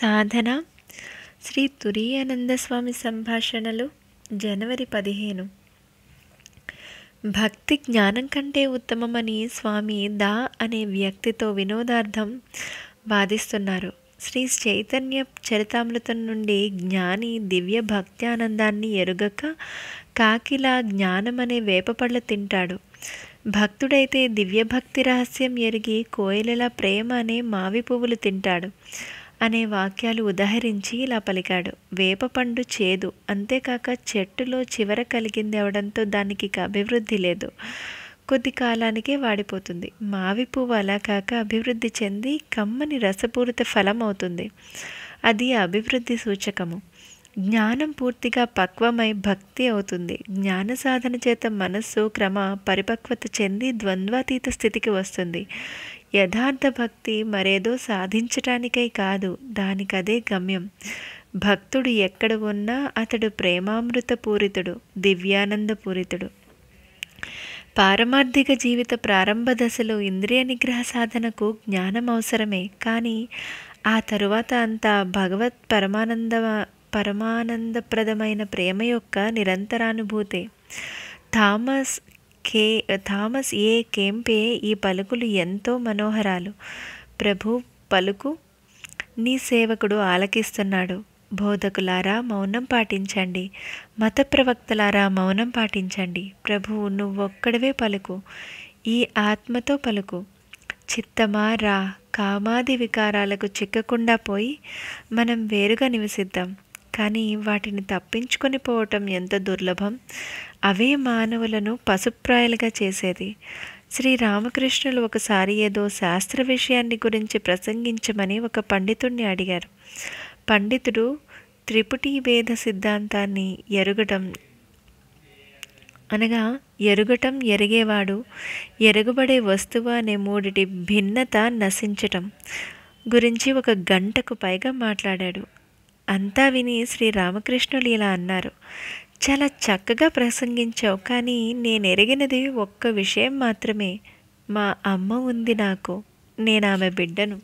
సాధన శ్రీ తురియానంద స్వామి సంభాషణలు జనవరి పదిహేను భక్తి జ్ఞానం కంటే ఉత్తమమని స్వామి దా అనే వ్యక్తితో వినోదార్థం వాదిస్తున్నారు శ్రీ చైతన్య చరితామృతం నుండి జ్ఞాని దివ్య భక్త్యానందాన్ని ఎరుగక కాకిలా జ్ఞానం అనే వేపపళ్ళు తింటాడు భక్తుడైతే దివ్యభక్తి రహస్యం ఎరిగి కోయలలా ప్రేమ అనే మావి పువ్వులు తింటాడు అనే వాక్యాలు ఉదహరించి ఇలా పలికాడు వేపపండు చేదు అంతేకాక చెట్టులో చివర కలిగింది అవడంతో దానికి అభివృద్ధి లేదు కొద్ది కాలానికే వాడిపోతుంది మావి పువ్వు అలా కాక అభివృద్ధి చెంది కమ్మని రసపూరిత ఫలం అవుతుంది అది అభివృద్ధి సూచకము జ్ఞానం పూర్తిగా పక్వమై భక్తి అవుతుంది జ్ఞాన సాధన చేత మనస్సు క్రమ పరిపక్వత చెంది ద్వంద్వాతీత స్థితికి వస్తుంది యథార్థ భక్తి మరేదో సాధించటానికై కాదు దానికదే గమ్యం భక్తుడు ఎక్కడ ఉన్నా అతడు ప్రేమామృత పూరితుడు దివ్యానంద పూరితుడు పారమార్థిక జీవిత ప్రారంభ దశలో ఇంద్రియ నిగ్రహ సాధనకు జ్ఞానం అవసరమే కానీ ఆ తరువాత అంతా భగవత్ పరమానంద పరమానందప్రదమైన ప్రేమ యొక్క నిరంతరానుభూతే థామస్ కే థామస్ ఏ కేంపే ఈ పలుకులు ఎంతో మనోహరాలు ప్రభు పలుకు నీ సేవకుడు ఆలకిస్తున్నాడు బోధకులారా మౌనం పాటించండి మత ప్రవక్తలారా మౌనం పాటించండి ప్రభువు నువ్వొక్కడవే పలుకు ఈ ఆత్మతో పలుకు చిత్తమా రా కామాది వికారాలకు చిక్కకుండా పోయి మనం వేరుగా నివసిద్దాం కానీ వాటిని తప్పించుకొని పోవటం ఎంత దుర్లభం అవే మానవులను పశుప్రాయలుగా చేసేది శ్రీరామకృష్ణులు ఒకసారి ఏదో శాస్త్ర విషయాన్ని గురించి ప్రసంగించమని ఒక పండితుడిని అడిగారు పండితుడు త్రిపుటి వేద సిద్ధాంతాన్ని ఎరుగటం అనగా ఎరుగటం ఎరిగేవాడు ఎరగబడే వస్తువు అనే మూడిటి భిన్నత నశించటం గురించి ఒక గంటకు పైగా మాట్లాడాడు అంతా విని శ్రీరామకృష్ణులు ఇలా అన్నారు చాలా చక్కగా ప్రసంగించావు కానీ నేను ఎరిగినది ఒక్క విషయం మాత్రమే మా అమ్మ ఉంది నాకు నేను ఆమె బిడ్డను